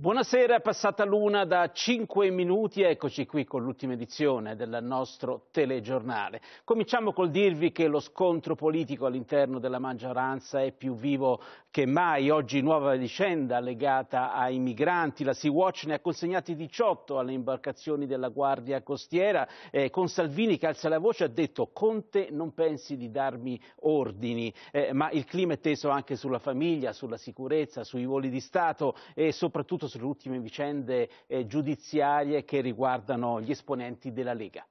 Buonasera, è passata l'una da 5 minuti, eccoci qui con l'ultima edizione del nostro telegiornale. Cominciamo col dirvi che lo scontro politico all'interno della maggioranza è più vivo che mai. Oggi nuova vicenda legata ai migranti. La Sea-Watch ne ha consegnati 18 alle imbarcazioni della Guardia Costiera. Eh, con Salvini che alza la voce ha detto Conte non pensi di darmi ordini, eh, ma il clima è teso anche sulla famiglia, sulla sicurezza, sui voli di Stato e soprattutto sulle ultime vicende eh, giudiziarie che riguardano gli esponenti della Lega.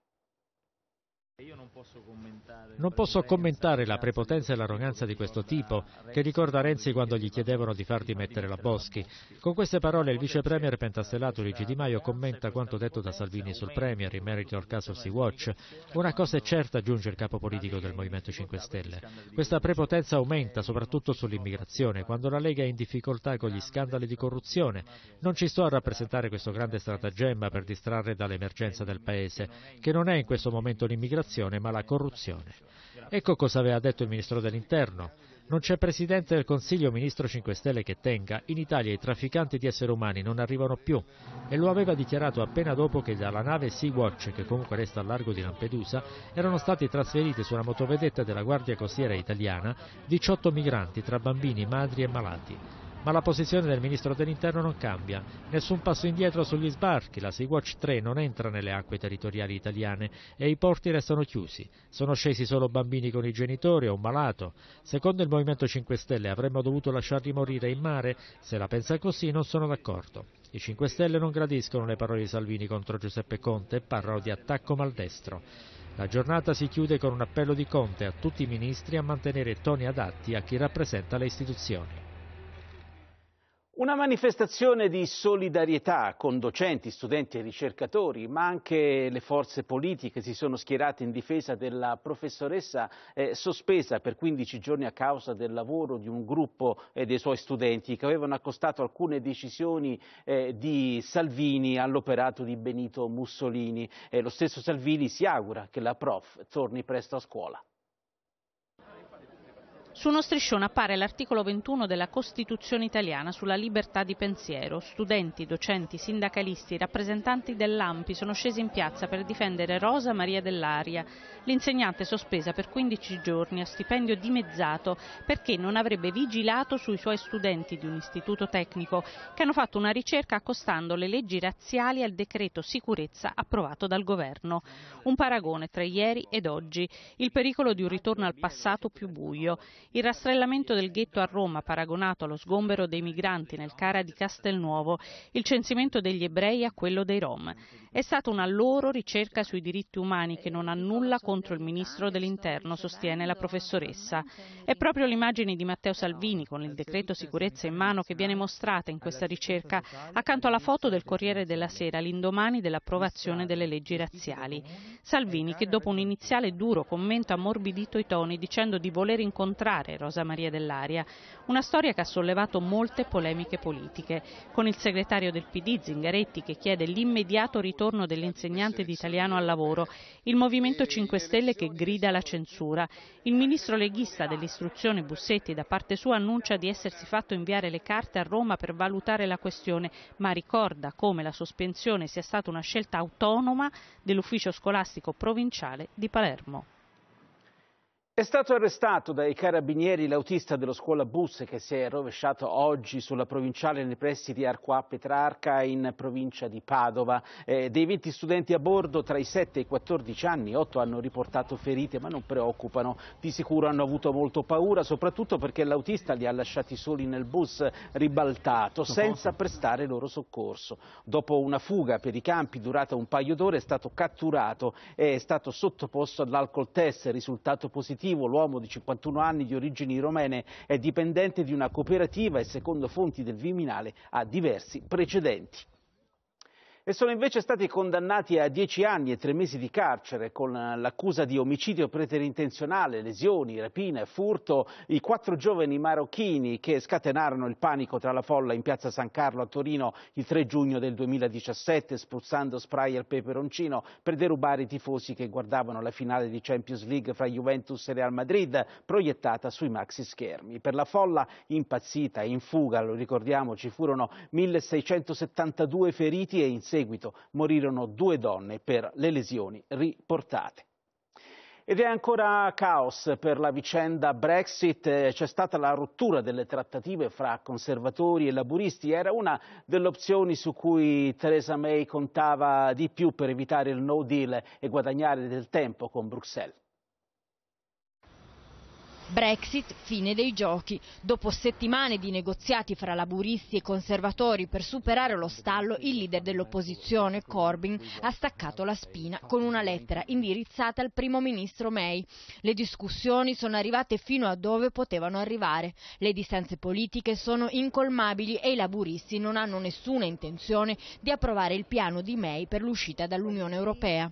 Non posso commentare la prepotenza e l'arroganza di questo tipo, che ricorda Renzi quando gli chiedevano di far dimettere la Boschi. Con queste parole il vice premier pentastellato Luigi Di Maio commenta quanto detto da Salvini sul premier in merito al caso Sea Watch. Una cosa è certa, aggiunge il capo politico del Movimento 5 Stelle. Questa prepotenza aumenta soprattutto sull'immigrazione, quando la Lega è in difficoltà con gli scandali di corruzione. Non ci sto a rappresentare questo grande stratagemma per distrarre dall'emergenza del Paese, che non è in questo momento l'immigrazione inflazione ma la corruzione. Ecco cosa aveva detto il ministro dell'interno. Non c'è presidente del Consiglio o ministro 5 Stelle che tenga, in Italia i trafficanti di esseri umani non arrivano più e lo aveva dichiarato appena dopo che dalla nave Sea-Watch, che comunque resta al largo di Lampedusa, erano stati trasferiti sulla motovedetta della Guardia Costiera italiana 18 migranti tra bambini, madri e malati ma la posizione del ministro dell'interno non cambia. Nessun passo indietro sugli sbarchi, la Sea-Watch 3 non entra nelle acque territoriali italiane e i porti restano chiusi. Sono scesi solo bambini con i genitori o un malato. Secondo il Movimento 5 Stelle avremmo dovuto lasciarli morire in mare, se la pensa così non sono d'accordo. I 5 Stelle non gradiscono le parole di Salvini contro Giuseppe Conte e parlano di attacco maldestro. La giornata si chiude con un appello di Conte a tutti i ministri a mantenere toni adatti a chi rappresenta le istituzioni. Una manifestazione di solidarietà con docenti, studenti e ricercatori, ma anche le forze politiche si sono schierate in difesa della professoressa eh, sospesa per 15 giorni a causa del lavoro di un gruppo eh, dei suoi studenti che avevano accostato alcune decisioni eh, di Salvini all'operato di Benito Mussolini. lo stesso Salvini si augura che la prof torni presto a scuola. Su uno striscione appare l'articolo 21 della Costituzione italiana sulla libertà di pensiero. Studenti, docenti, sindacalisti, rappresentanti dell'AMPI sono scesi in piazza per difendere Rosa Maria dell'Aria, l'insegnante sospesa per 15 giorni a stipendio dimezzato perché non avrebbe vigilato sui suoi studenti di un istituto tecnico che hanno fatto una ricerca accostando le leggi razziali al decreto sicurezza approvato dal governo. Un paragone tra ieri ed oggi, il pericolo di un ritorno al passato più buio. Il rastrellamento del ghetto a Roma paragonato allo sgombero dei migranti nel Cara di Castelnuovo, il censimento degli ebrei a quello dei Rom. È stata una loro ricerca sui diritti umani che non ha nulla contro il ministro dell'interno, sostiene la professoressa. È proprio l'immagine di Matteo Salvini con il decreto sicurezza in mano che viene mostrata in questa ricerca accanto alla foto del Corriere della Sera l'indomani dell'approvazione delle leggi razziali. Salvini che dopo un iniziale duro commento ha morbidito i toni dicendo di voler incontrare raccontare Rosa Maria dell'Aria, una storia che ha sollevato molte polemiche politiche, con il segretario del PD Zingaretti che chiede l'immediato ritorno dell'insegnante di italiano al lavoro, il Movimento 5 Stelle che grida la censura, il ministro leghista dell'istruzione Bussetti da parte sua annuncia di essersi fatto inviare le carte a Roma per valutare la questione, ma ricorda come la sospensione sia stata una scelta autonoma dell'ufficio scolastico provinciale di Palermo. È stato arrestato dai carabinieri l'autista dello scuola bus che si è rovesciato oggi sulla provinciale nei pressi di Arqua Petrarca in provincia di Padova. Eh, dei 20 studenti a bordo tra i 7 e i 14 anni, 8 hanno riportato ferite ma non preoccupano. Di sicuro hanno avuto molto paura, soprattutto perché l'autista li ha lasciati soli nel bus ribaltato senza prestare loro soccorso. Dopo una fuga per i campi durata un paio d'ore è stato catturato e è stato sottoposto all'alcol test, risultato positivo Archivo, l'uomo di 51 anni di origini romene è dipendente di una cooperativa e secondo fonti del Viminale ha diversi precedenti e sono invece stati condannati a dieci anni e tre mesi di carcere con l'accusa di omicidio preterintenzionale, lesioni, rapine, furto i quattro giovani marocchini che scatenarono il panico tra la folla in piazza San Carlo a Torino il 3 giugno del 2017 spruzzando spray al peperoncino per derubare i tifosi che guardavano la finale di Champions League fra Juventus e Real Madrid proiettata sui maxi schermi. Per la folla impazzita e in fuga, lo ricordiamo, ci furono 1672 feriti e in seguito morirono due donne per le lesioni riportate. Ed è ancora caos per la vicenda Brexit, eh, c'è stata la rottura delle trattative fra conservatori e laburisti, era una delle opzioni su cui Theresa May contava di più per evitare il no deal e guadagnare del tempo con Bruxelles. Brexit, fine dei giochi. Dopo settimane di negoziati fra laburisti e conservatori per superare lo stallo, il leader dell'opposizione, Corbyn, ha staccato la spina con una lettera indirizzata al primo ministro May. Le discussioni sono arrivate fino a dove potevano arrivare. Le distanze politiche sono incolmabili e i laburisti non hanno nessuna intenzione di approvare il piano di May per l'uscita dall'Unione Europea.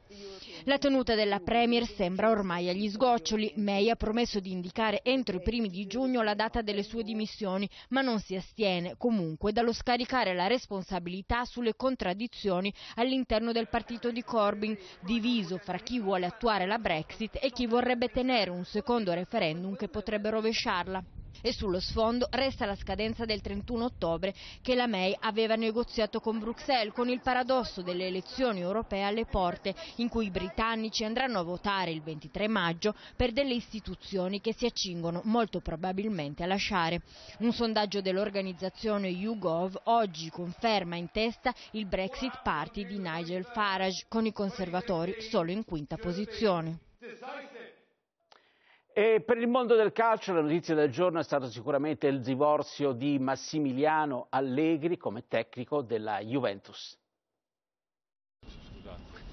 La tenuta della Premier sembra ormai agli sgoccioli. May ha promesso di indicare entro i primi di giugno la data delle sue dimissioni, ma non si astiene comunque dallo scaricare la responsabilità sulle contraddizioni all'interno del partito di Corbyn, diviso fra chi vuole attuare la Brexit e chi vorrebbe tenere un secondo referendum che potrebbe rovesciarla. E sullo sfondo resta la scadenza del 31 ottobre che la May aveva negoziato con Bruxelles, con il paradosso delle elezioni europee alle porte, in cui i britannici andranno a votare il 23 maggio per delle istituzioni che si accingono molto probabilmente a lasciare. Un sondaggio dell'organizzazione YouGov oggi conferma in testa il Brexit Party di Nigel Farage, con i conservatori solo in quinta posizione. E per il mondo del calcio la notizia del giorno è stato sicuramente il divorzio di Massimiliano Allegri come tecnico della Juventus.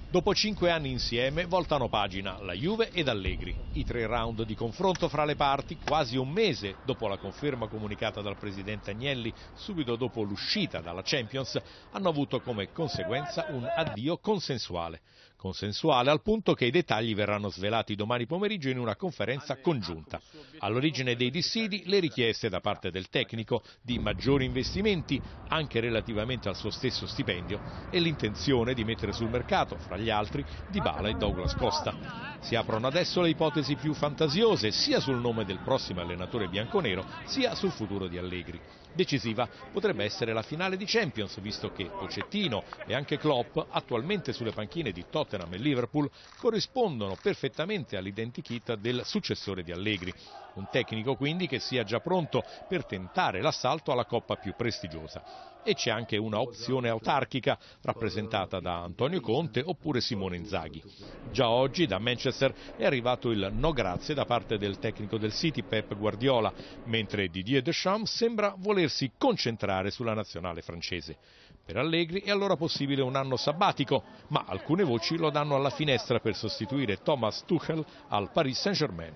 Dopo cinque anni insieme voltano pagina la Juve ed Allegri. I tre round di confronto fra le parti, quasi un mese dopo la conferma comunicata dal presidente Agnelli, subito dopo l'uscita dalla Champions, hanno avuto come conseguenza un addio consensuale consensuale, al punto che i dettagli verranno svelati domani pomeriggio in una conferenza ah, congiunta. Ah, All'origine dei dissidi le richieste da parte del tecnico di maggiori investimenti, anche relativamente al suo stesso stipendio, e l'intenzione di mettere sul mercato, fra gli altri, Di Bala e Douglas Costa. Si aprono adesso le ipotesi più fantasiose, sia sul nome del prossimo allenatore bianconero, sia sul futuro di Allegri. Decisiva potrebbe essere la finale di Champions, visto che Pocettino e anche Klopp, attualmente sulle panchine di Tottenham, Tottenham e Liverpool corrispondono perfettamente all'identikit del successore di Allegri. Un tecnico quindi che sia già pronto per tentare l'assalto alla coppa più prestigiosa. E c'è anche una opzione autarchica rappresentata da Antonio Conte oppure Simone Inzaghi. Già oggi da Manchester è arrivato il no grazie da parte del tecnico del City Pep Guardiola, mentre Didier Deschamps sembra volersi concentrare sulla nazionale francese. Per Allegri è allora possibile un anno sabbatico, ma alcune voci lo danno alla finestra per sostituire Thomas Tuchel al Paris Saint-Germain.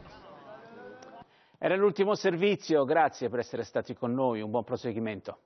Era l'ultimo servizio, grazie per essere stati con noi, un buon proseguimento.